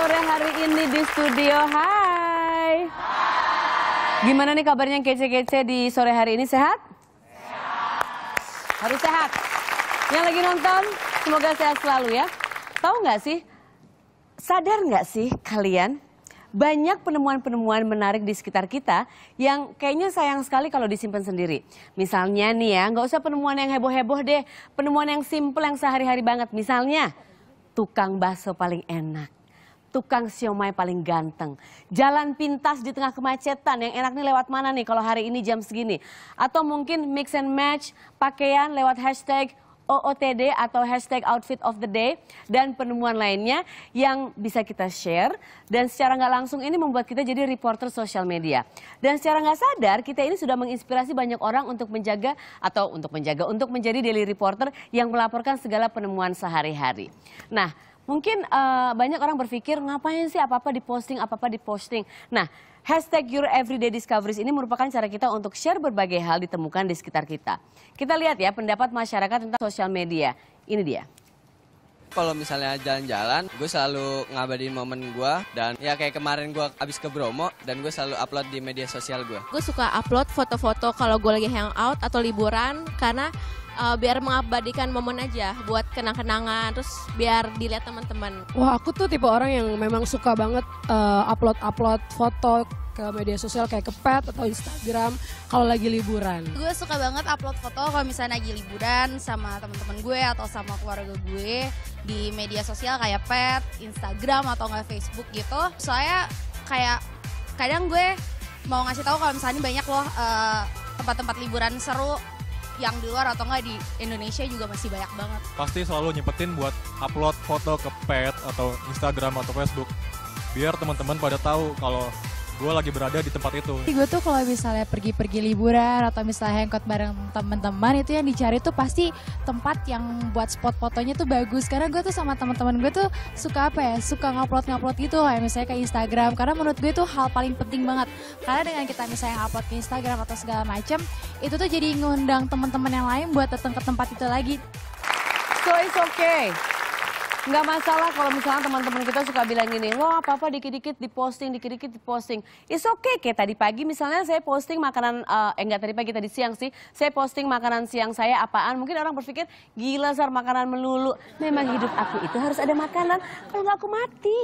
sore hari ini di studio. Hai. Hai. Gimana nih kabarnya kece-kece di sore hari ini sehat? Sehat. Harus sehat. Yang lagi nonton, semoga sehat selalu ya. Tahu nggak sih? Sadar nggak sih kalian? Banyak penemuan-penemuan menarik di sekitar kita yang kayaknya sayang sekali kalau disimpan sendiri. Misalnya nih ya, nggak usah penemuan yang heboh-heboh deh. Penemuan yang simple, yang sehari-hari banget. Misalnya, tukang bakso paling enak tukang siomay paling ganteng. Jalan pintas di tengah kemacetan, yang enak nih lewat mana nih kalau hari ini jam segini? Atau mungkin mix and match pakaian lewat hashtag OOTD atau hashtag outfit of the day dan penemuan lainnya yang bisa kita share dan secara nggak langsung ini membuat kita jadi reporter sosial media dan secara nggak sadar kita ini sudah menginspirasi banyak orang untuk menjaga atau untuk menjaga untuk menjadi daily reporter yang melaporkan segala penemuan sehari-hari. Nah Mungkin uh, banyak orang berpikir ngapain sih apa-apa diposting, apa-apa diposting. Nah, hashtag Your Everyday Discoveries ini merupakan cara kita untuk share berbagai hal ditemukan di sekitar kita. Kita lihat ya pendapat masyarakat tentang sosial media. Ini dia kalau misalnya jalan-jalan, gue selalu ngabadin momen gue dan ya kayak kemarin gue abis ke Bromo dan gue selalu upload di media sosial gue. Gue suka upload foto-foto kalau gue lagi hangout atau liburan karena uh, biar mengabadikan momen aja buat kenang-kenangan terus biar dilihat teman-teman. Wah, aku tuh tipe orang yang memang suka banget eh, upload-upload uh, foto ke media sosial kayak ke pet atau Instagram kalau lagi liburan. Gue suka banget upload foto kalau misalnya lagi liburan sama teman-teman gue atau sama keluarga gue di media sosial kayak pet, Instagram atau enggak Facebook gitu. Soalnya kayak kadang gue mau ngasih tahu kalau misalnya banyak loh eh, tempat-tempat uh, tempat -tempat liburan seru yang di luar atau enggak di Indonesia juga masih banyak banget. Pasti selalu nyepetin buat upload foto ke pet atau Instagram atau Facebook biar teman-teman pada tahu kalau gue lagi berada di tempat itu. Gue tuh kalau misalnya pergi-pergi liburan atau misalnya hangout bareng teman-teman itu yang dicari tuh pasti tempat yang buat spot fotonya tuh bagus. Karena gue tuh sama teman-teman gue tuh suka apa ya, suka ngupload-ngupload gitu kayak misalnya ke Instagram. Karena menurut gue tuh hal paling penting banget. Karena dengan kita misalnya upload ke Instagram atau segala macam, itu tuh jadi ngundang teman-teman yang lain buat datang ke tempat itu lagi. So it's okay. Nggak masalah kalau misalnya teman-teman kita suka bilang gini, wah apa-apa dikit-dikit diposting, dikit-dikit diposting. It's okay, kayak tadi pagi misalnya saya posting makanan, uh, eh enggak eh, tadi pagi, tadi siang sih. Saya posting makanan siang saya apaan, mungkin orang berpikir, gila sar makanan melulu. Memang hidup aku itu harus ada makanan, kalau nggak aku mati.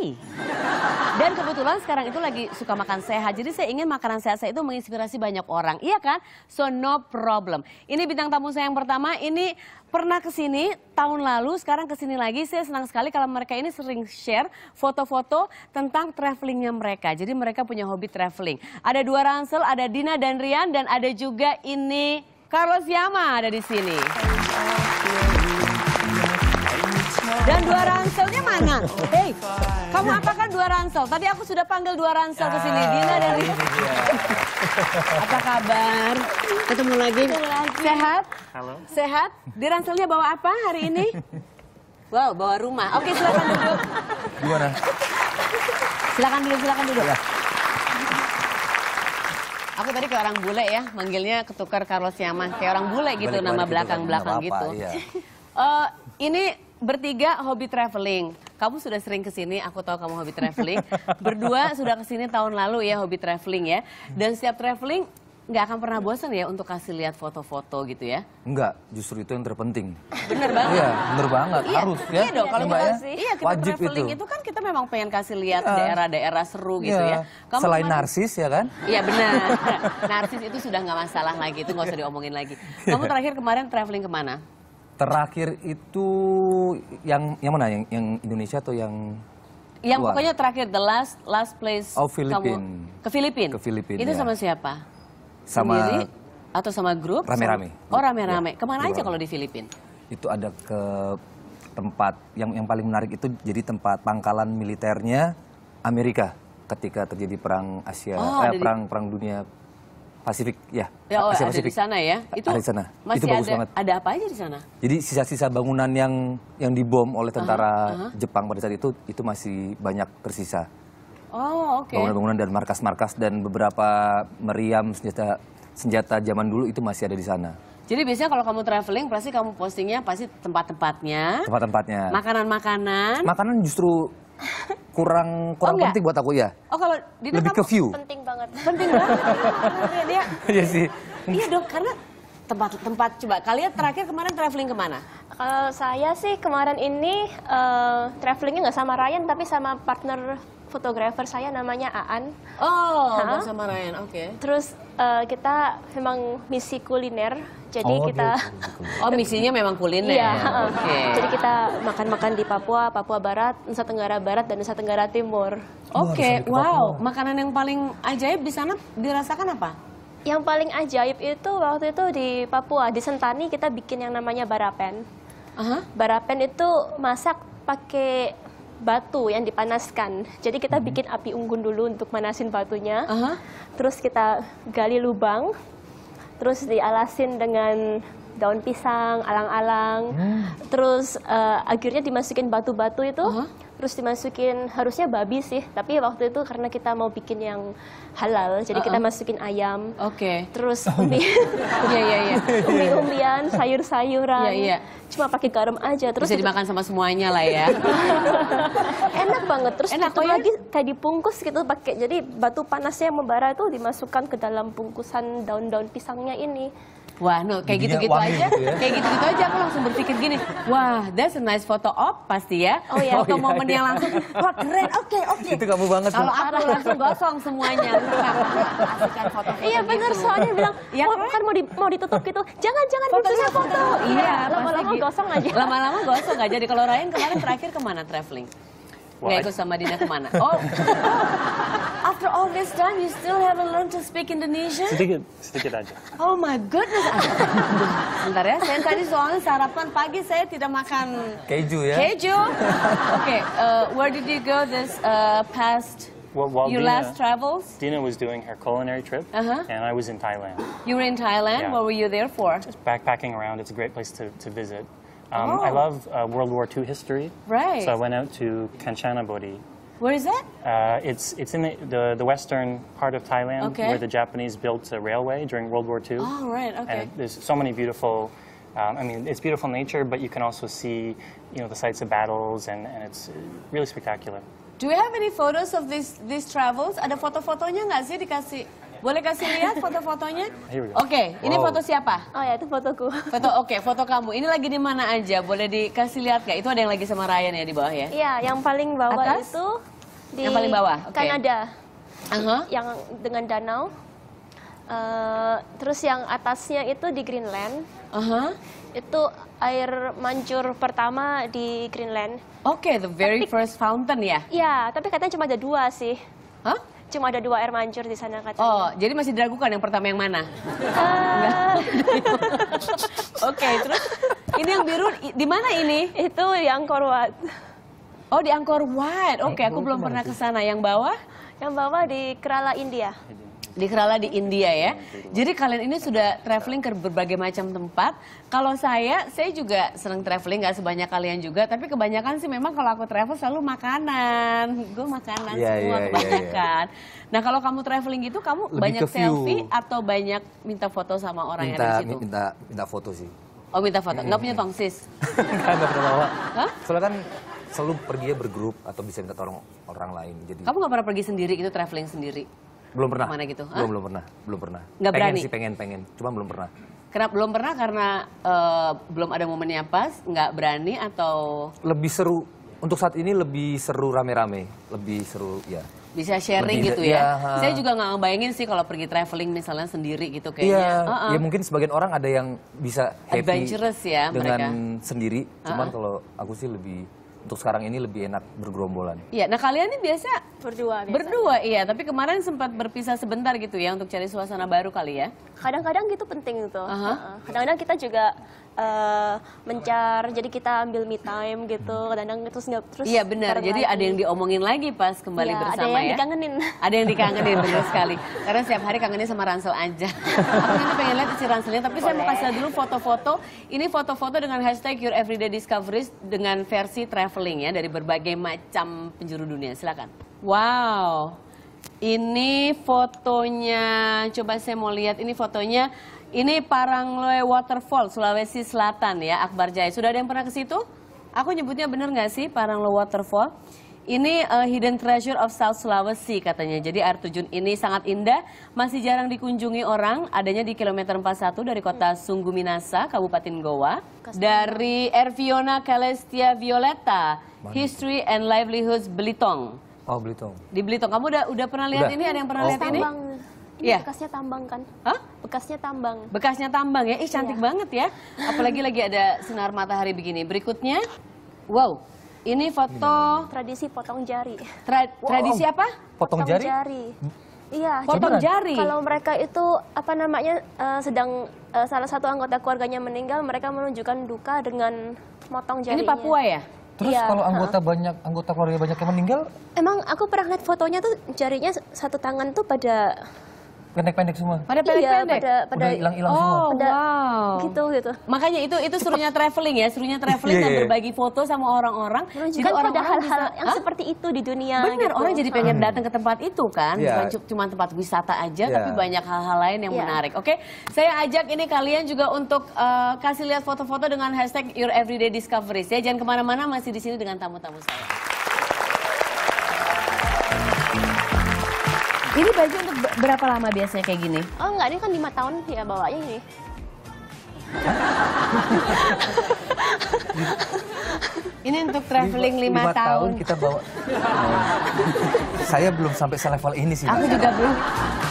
Dan kebetulan sekarang itu lagi suka makan sehat, jadi saya ingin makanan sehat saya itu menginspirasi banyak orang, iya kan? So no problem. Ini bintang tamu saya yang pertama, ini pernah kesini tahun lalu, sekarang kesini lagi, saya senang senang sekali kalau mereka ini sering share foto-foto tentang travelingnya mereka. Jadi mereka punya hobi traveling. Ada dua Ransel, ada Dina dan Rian, dan ada juga ini Carlos Yama ada di sini. Dan dua ranselnya mana? Hey, kamu apakan dua ransel? Tadi aku sudah panggil dua ransel ke sini, Dina dan Rian. Iya, iya. Apa kabar? Ketemu lagi. Ketemu lagi. Sehat? Halo. Sehat? Di ranselnya bawa apa hari ini? Wow, bawa rumah. Oke, silakan duduk. Gimana? Silakan duduk, silakan duduk. Ya. Aku tadi kayak orang bule ya, manggilnya ketukar Carlos Yaman. Kayak orang bule gitu, Balik nama gitu, belakang-belakang gitu. Iya. Uh, ini bertiga hobi traveling. Kamu sudah sering ke sini, aku tahu kamu hobi traveling. Berdua sudah ke sini tahun lalu ya hobi traveling ya. Dan setiap traveling nggak akan pernah bosan ya untuk kasih lihat foto-foto gitu ya? Enggak, justru itu yang terpenting. Bener banget. Iya, bener banget. Iya, harus iya, ya. Iya dong, kalau kita ya, sih. Iya, kita Wajib traveling itu. itu kan kita memang pengen kasih lihat iya. daerah-daerah iya. seru gitu iya. ya. Kamu Selain narsis ya kan? Iya benar. narsis itu sudah nggak masalah lagi, itu nggak usah diomongin lagi. Kamu iya. terakhir kemarin traveling kemana? Terakhir itu yang yang mana? Yang, yang Indonesia atau yang yang pokoknya terakhir the last last place oh, Filipin. kamu ke Filipina. Ke Filipina. Itu ya. sama siapa? sama Sendiri? atau sama grup? Rame-rame. Oh rame-rame. Ya. Kemana aja kalau di Filipina? Itu ada ke tempat yang yang paling menarik itu jadi tempat pangkalan militernya Amerika ketika terjadi perang Asia oh, eh, perang di... perang dunia Pasifik ya. ya oh, Asia Pasifik. di sana ya. Itu ada di sana. Masih itu bagus ada, banget. Ada apa aja di sana? Jadi sisa-sisa bangunan yang yang dibom oleh tentara uh -huh. Jepang pada saat itu itu masih banyak tersisa. Oh, okay. Bangunan-bangunan dan markas-markas dan beberapa meriam senjata senjata zaman dulu itu masih ada di sana. Jadi biasanya kalau kamu traveling pasti kamu postingnya pasti tempat-tempatnya. Tempat-tempatnya. Makanan-makanan. Makanan justru kurang kurang oh, penting buat aku ya. Oh kalau di lebih ke view. Penting banget. Penting banget. Iya Iya sih. Iya dong karena tempat-tempat coba kalian terakhir kemarin traveling kemana? Kalau saya sih kemarin ini uh, travelingnya nggak sama Ryan tapi sama partner fotografer saya namanya Aan. Oh, ha? sama Ryan, oke. Okay. Terus uh, kita memang misi kuliner, jadi oh, kita... Okay. Gitu, oh, misinya memang kuliner? Iya, oke. Okay. Jadi kita makan-makan di Papua, Papua Barat, Nusa Tenggara Barat, dan Nusa Tenggara Timur. Oke, okay. wow. Makanan yang paling ajaib di sana dirasakan apa? Yang paling ajaib itu waktu itu di Papua, di Sentani kita bikin yang namanya barapen. Uh -huh. Barapen itu masak pakai batu yang dipanaskan. Jadi kita mhm. bikin api unggun dulu untuk manasin batunya. Uh -huh. Terus kita gali lubang. Terus dialasin dengan daun pisang, alang-alang. Nah. Terus uh, akhirnya dimasukin batu-batu itu. Uh -huh. Terus dimasukin harusnya babi sih, tapi waktu itu karena kita mau bikin yang halal, jadi uh -uh. kita ah, ah. masukin ayam. Oke. Okay. Terus oh, umbi, ya ya iya. iya, iya, iya. Umbi-umbian, sayur-sayuran. Iya iya. Cuma pakai garam aja. Terus bisa dimakan sama semuanya lah ya. Enak banget. Terus Enak, tutup ya? lagi kayak dipungkus gitu pakai. Jadi batu panasnya membara itu dimasukkan ke dalam bungkusan daun-daun pisangnya ini. Wah, no, kayak gitu-gitu aja. Gitu ya? Kayak gitu-gitu aja aku langsung berpikir gini, wah, that's a nice photo op pasti ya. Oh iya. Foto oh, iya, momen iya. yang langsung, wah keren, oke, okay, oke. Okay. Itu kamu banget. Kalau aku langsung gosong semuanya foto, Iya gitu. bener gitu. soalnya bilang ya, mau, kan? kan mau di, mau ditutup gitu. Jangan jangan fotonya foto. foto. Iya, iya lama-lama gosong aja. Lama-lama gosong aja. Jadi kalau Ryan kemarin terakhir kemana traveling? Nggak ikut sama Dina kemana? Oh. oh. After all this time, you still haven't learned to speak Indonesian? Sedikit, sedikit aja. Oh my goodness. Bentar ya, saya tadi soalnya sarapan pagi saya tidak makan... Keju ya? Keju. Oke, okay, uh, eh, where did you go this uh, past Well, while Your Dina, last travels? Dina was doing her culinary trip, uh -huh. and I was in Thailand. You were in Thailand? Yeah. What were you there for? Just backpacking around. It's a great place to, to visit. Um, oh. I love uh, World War II history. Right. So I went out to Kanchanaburi. Where is that? Uh, it's it's in the, the, the, western part of Thailand okay. where the Japanese built a railway during World War II. Oh, right, okay. And there's so many beautiful um, I mean, it's beautiful nature, but you can also see, you know, the sites of battles, and, and it's really spectacular. Do you have any photos of this these travels? Ada foto-fotonya nggak sih dikasih? Boleh kasih lihat foto-fotonya? Oke, okay, wow. ini foto siapa? Oh ya, itu fotoku. Foto oke, okay, foto kamu. Ini lagi di mana aja? Boleh dikasih lihat nggak? Itu ada yang lagi sama Ryan ya di bawah ya? Iya, yang paling bawah Atas? itu di yang paling bawah. Okay. Kanada. Uh -huh. Yang dengan danau. Uh, terus yang atasnya itu di Greenland. Uh -huh. Itu air mancur pertama di Greenland. Oke, okay, the very tapi, first fountain ya? Iya, tapi katanya cuma ada dua sih. Hah? Cuma ada dua air mancur di sana katanya. Oh, jadi masih diragukan yang pertama yang mana? Uh... Oke, okay, terus ini yang biru di mana ini? Itu di Angkor Wat. Oh, di Angkor Wat. Oke, okay, aku belum pernah ke sana. Yang bawah? Yang bawah di Kerala, India. Di Kerala iya, di India ya. Iya, Jadi kalian ini sudah traveling ke berbagai macam tempat. Kalau saya, saya juga senang traveling gak sebanyak kalian juga, tapi kebanyakan sih memang kalau aku travel selalu makanan. Gue makanan yeah, semua yeah, iya, kebanyakan. Yeah, yeah. Nah, kalau kamu traveling gitu kamu Lebih banyak selfie atau banyak minta foto sama orang minta, yang di situ? Minta minta foto sih. Oh, minta foto. Enggak punya tongsis. Nggak pernah bawa. Soalnya kan selalu pergi ya bergrup atau bisa minta tolong orang lain. Jadi Kamu nggak pernah pergi sendiri itu traveling sendiri? Belum pernah. Mana gitu? Belum, Hah? belum pernah. Belum pernah. Nggak pengen berani? sih, pengen, pengen. Cuma belum pernah. Kenapa belum pernah? Karena uh, belum ada momennya pas, nggak berani atau... Lebih seru. Untuk saat ini lebih seru rame-rame. Lebih seru, ya bisa sharing Lebih, gitu iya, ya. ya. Saya juga nggak ngebayangin sih kalau pergi traveling misalnya sendiri gitu kayaknya. Ya, uh -uh. ya mungkin sebagian orang ada yang bisa happy adventurous ya dengan mereka. sendiri. Cuman uh -uh. kalau aku sih lebih untuk sekarang ini lebih enak bergerombolan. Iya, nah kalian ini biasa berdua. Biasa. Berdua, iya. Tapi kemarin sempat berpisah sebentar gitu ya untuk cari suasana baru kali ya. Kadang-kadang gitu penting itu. Uh Kadang-kadang kita juga Eh, mencar jadi kita ambil me time gitu kadang-kadang terus nggak terus iya benar jadi ada yang diomongin lagi pas kembali ya, bersama ada yang ya dikangenin ada yang dikangenin benar sekali karena setiap hari kangenin sama ransel aja aku nanti pengen lihat si ranselnya tapi Boleh. saya mau kasih dulu foto-foto ini foto-foto dengan hashtag your everyday discoveries dengan versi traveling ya dari berbagai macam penjuru dunia silakan wow ini fotonya, coba saya mau lihat ini fotonya. Ini Parangloe Waterfall, Sulawesi Selatan ya, Akbar Jaya. Sudah ada yang pernah ke situ? Aku nyebutnya benar nggak sih Parangloe Waterfall? Ini uh, hidden treasure of South Sulawesi katanya. Jadi air terjun ini sangat indah, masih jarang dikunjungi orang. Adanya di kilometer 41 dari kota Sunggu Minasa, Kabupaten Goa. Dari Erviona Calestia Violeta, History and Livelihoods Belitung. Oh Belitung. Di Belitung. Kamu udah udah pernah lihat udah. ini? Ada yang pernah oh, lihat ini? Ini iya. bekasnya tambang kan? Hah? Bekasnya tambang. Bekasnya tambang ya? Ih cantik iya. banget ya. Apalagi lagi ada sinar matahari begini. Berikutnya, wow. Ini foto... Tradisi potong jari. Tra wow. Tradisi apa? Potong, potong jari? jari. Hmm. Iya, potong jari. Kalau mereka itu apa namanya uh, sedang uh, salah satu anggota keluarganya meninggal, mereka menunjukkan duka dengan potong jari. Ini Papua ya? Terus ya, kalau anggota ha. banyak anggota keluarga banyak yang meninggal? Emang aku pernah lihat fotonya tuh jarinya satu tangan tuh pada pendek-pendek semua. Pada iya, pendek-pendek. Iya, pada hilang-hilang oh, semua. Pada, wow. Gitu gitu. Makanya itu itu serunya traveling ya, serunya traveling yeah, yeah. dan iya, iya. berbagi foto sama orang-orang. Kan orang pada hal-hal yang huh? seperti itu di dunia. Benar, gitu. orang jadi pengen hmm. datang ke tempat itu kan, yeah. bukan cuma tempat wisata aja yeah. tapi banyak hal-hal lain yang yeah. menarik. Oke, okay? saya ajak ini kalian juga untuk uh, kasih lihat foto-foto dengan hashtag your everyday discoveries ya. Jangan kemana-mana masih di sini dengan tamu-tamu saya. Ini baju untuk berapa lama biasanya kayak gini? Oh enggak, ini kan lima tahun ya bawanya ini. ini untuk traveling lima tahun. tahun kita bawa. saya belum sampai selevel ini sih. Aku juga belum.